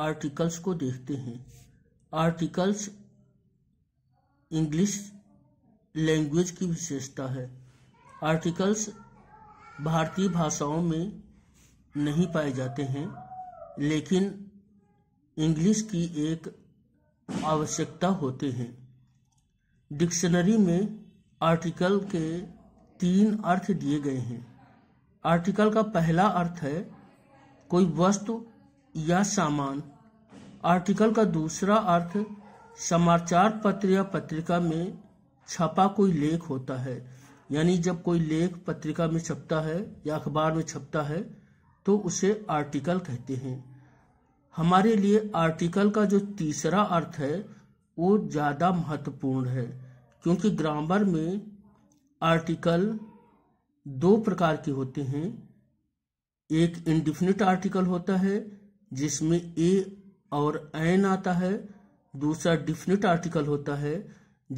Articles को देखते हैं आर्टिकल्स इंग्लिश लैंग्वेज की विशेषता है आर्टिकल्स भारतीय भाषाओं में नहीं पाए जाते हैं लेकिन इंग्लिश की एक आवश्यकता होते हैं डिक्शनरी में आर्टिकल के तीन अर्थ दिए गए हैं आर्टिकल का पहला अर्थ है कोई वस्तु या सामान आर्टिकल का दूसरा अर्थ समाचार पत्र या पत्रिका में छपा कोई लेख होता है यानी जब कोई लेख पत्रिका में छपता है या अखबार में छपता है तो उसे आर्टिकल कहते हैं हमारे लिए आर्टिकल का जो तीसरा अर्थ है वो ज़्यादा महत्वपूर्ण है क्योंकि ग्रामर में आर्टिकल दो प्रकार के होते हैं एक इंडिफिनिट आर्टिकल होता है जिसमें ए और एन आता है दूसरा डिफिनिट आर्टिकल होता है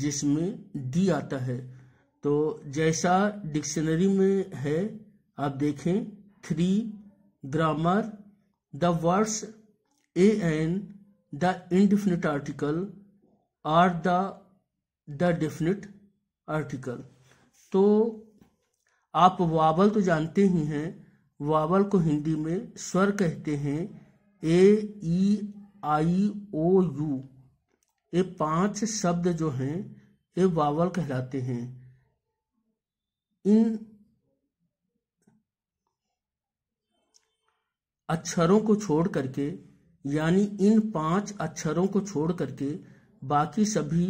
जिसमें डी आता है तो जैसा डिक्शनरी में है आप देखें three grammar the words a an the indefinite article are the the definite article तो आप वावल तो जानते ही हैं वावल को हिंदी में स्वर कहते हैं ए ई आई ओ यू ये पांच शब्द जो हैं ये वावल कहलाते हैं इन अक्षरों को छोड़ करके यानी इन पांच अक्षरों को छोड़ करके बाकी सभी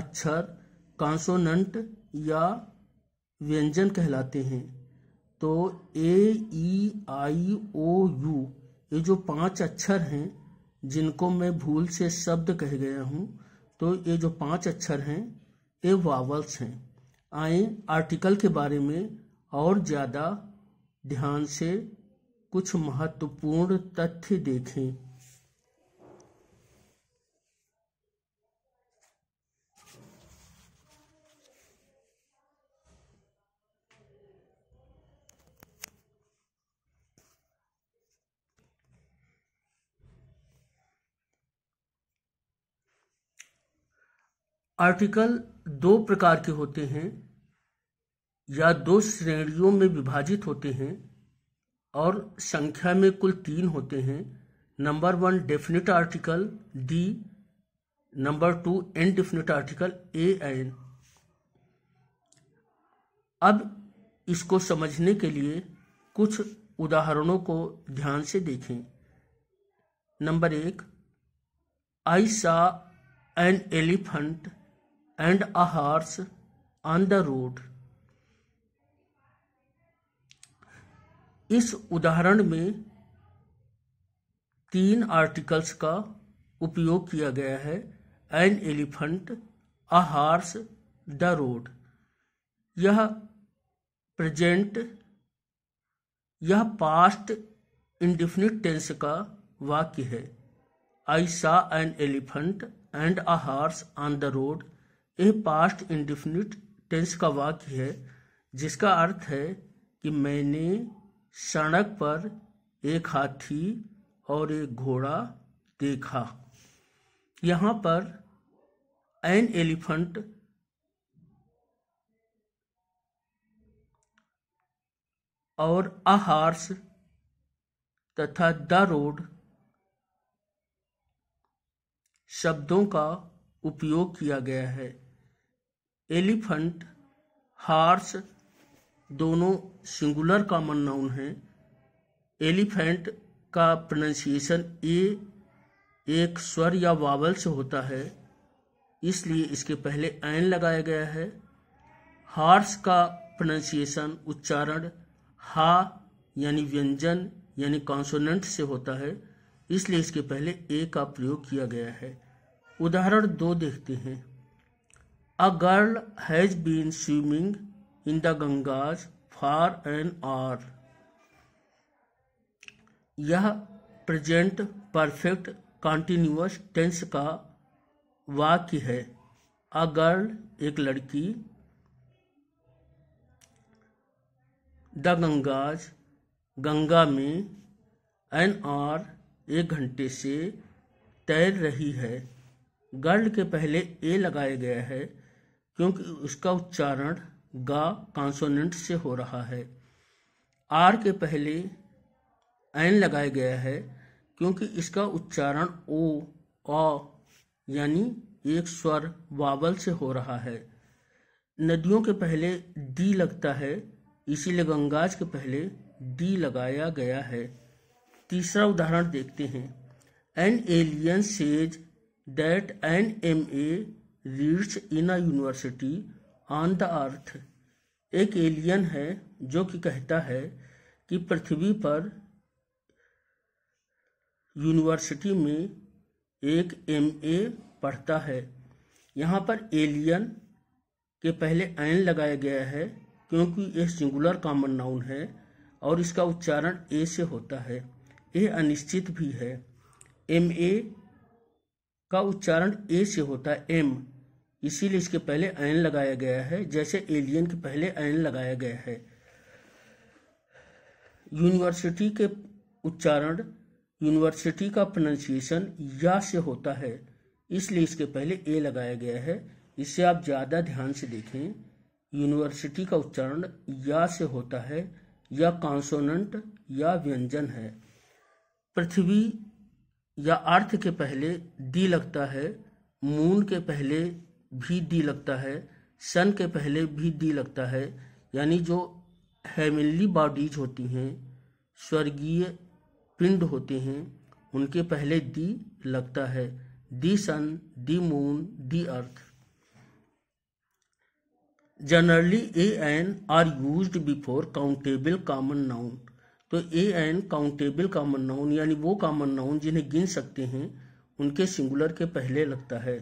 अक्षर कॉन्सोनंट या व्यंजन कहलाते हैं तो ए ई आई ओ यू ये जो पांच अक्षर हैं जिनको मैं भूल से शब्द कह गया हूँ तो ये जो पांच अक्षर हैं ये वावल्स हैं आए आर्टिकल के बारे में और ज़्यादा ध्यान से कुछ महत्वपूर्ण तथ्य देखें आर्टिकल दो प्रकार के होते हैं या दो श्रेणियों में विभाजित होते हैं और संख्या में कुल तीन होते हैं number one definite article the number two indefinite article a an अब इसको समझने के लिए कुछ उदाहरणों को ध्यान से देखें नंबर एक I saw an elephant and a horse on the road इस उदाहरण में तीन आर्टिकल्स का उपयोग किया गया है an elephant a horse the road यह प्रेजेंट यह पास्ट इंडिफिनिट टेंस का वाक्य है I saw an elephant and a horse on the road यह पास्ट इंडिफिनिट टेंस का वाक्य है जिसका अर्थ है कि मैंने सड़क पर एक हाथी और एक घोड़ा देखा यहाँ पर एन एलिफेंट और अ हार्स तथा द रोड शब्दों का उपयोग किया गया है एलिफेंट हार्स दोनों सिंगुलर कॉमन नाउन है एलिफेंट का प्रोनाउंसिएशन ए एक स्वर या वावल से होता है इसलिए इसके पहले एन लगाया गया है हार्स का प्रोनाशिएशन उच्चारण हा यानी व्यंजन यानी कॉन्सोनेंट से होता है इसलिए इसके पहले ए का प्रयोग किया गया है उदाहरण दो देखते हैं A girl has been swimming in the Gangas for an hour. यह प्रेजेंट परफेक्ट कॉन्टिन्यूस टेंस का वाक्य है अ गर्ल एक लड़की द गंगाज गंगा में एन आर एक घंटे से तैर रही है गर्ल के पहले ए लगाया गया है क्योंकि उसका उच्चारण गा कॉन्सोनेंट से हो रहा है आर के पहले एन लगाया गया है क्योंकि इसका उच्चारण ओ आ यानी एक स्वर वावल से हो रहा है नदियों के पहले डी लगता है इसीलिए गंगाज के पहले डी लगाया गया है तीसरा उदाहरण देखते हैं an alien says that an M A reads in a university on the earth एक एलियन है जो कि कहता है कि पृथ्वी पर यूनिवर्सिटी में एक एम ए पढ़ता है यहाँ पर एलियन के पहले एन लगाया गया है क्योंकि यह सिंगुलर कॉमन नाउन है और इसका उच्चारण ए से होता है यह अनिश्चित भी है एम ए का उच्चारण ए से होता है एम इसीलिए इसके पहले ऐन लगाया गया है जैसे एलियन के पहले एन लगाया गया है यूनिवर्सिटी के उच्चारण यूनिवर्सिटी का प्रोनाउंसिएशन या से होता है इसलिए इसके पहले ए लगाया गया है इसे आप ज़्यादा ध्यान से देखें यूनिवर्सिटी का उच्चारण या से होता है या कॉन्सोनेंट या व्यंजन है पृथ्वी या अर्थ के पहले डी लगता है मून के पहले भी डी लगता है सन के पहले भी डी लगता है यानी जो हेमिली बॉडीज होती हैं स्वर्गीय पिंड होते हैं उनके पहले दी लगता है the sun the moon the earth generally a an are use before countable common noun तो a an countable common noun यानी वो कॉमन नाउन जिन्हें गिन सकते हैं उनके सिंगुलर के पहले लगता है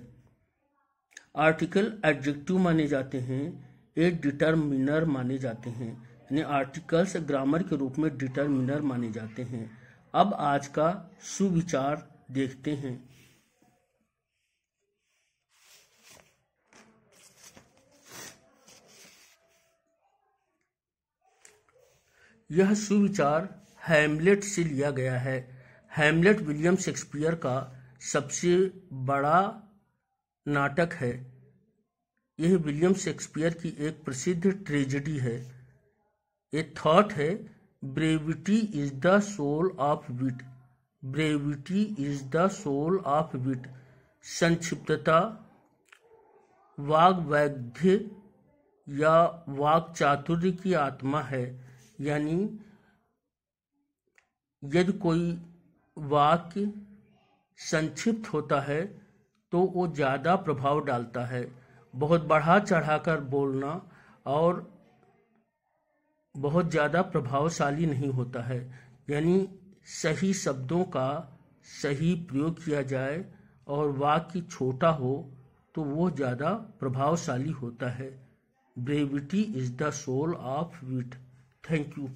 आर्टिकल एडजेक्टिव माने जाते हैं ए डिटर्मिनर माने जाते हैं यानी आर्टिकल्स ग्रामर के रूप में डिटर्मिनर माने जाते हैं अब आज का सुविचार देखते हैं यह सुविचार हैमलेट से लिया गया है हैमलेट विलियम शेक्सपियर का सबसे बड़ा नाटक है यह विलियम शेक्सपियर की एक प्रसिद्ध ट्रेजेडी है ए थॉट है brevity is the soul of wit brevity is the soul of wit संक्षिप्तता वाग वैध्य या वाग चातुर्य की आत्मा है यानी यदि कोई वाक्य संक्षिप्त होता है तो वो ज़्यादा प्रभाव डालता है बहुत बढ़ा चढ़ाकर बोलना और बहुत ज़्यादा प्रभावशाली नहीं होता है यानी सही शब्दों का सही प्रयोग किया जाए और वाक्य छोटा हो तो वो ज़्यादा प्रभावशाली होता है brevity is the soul of wit thank you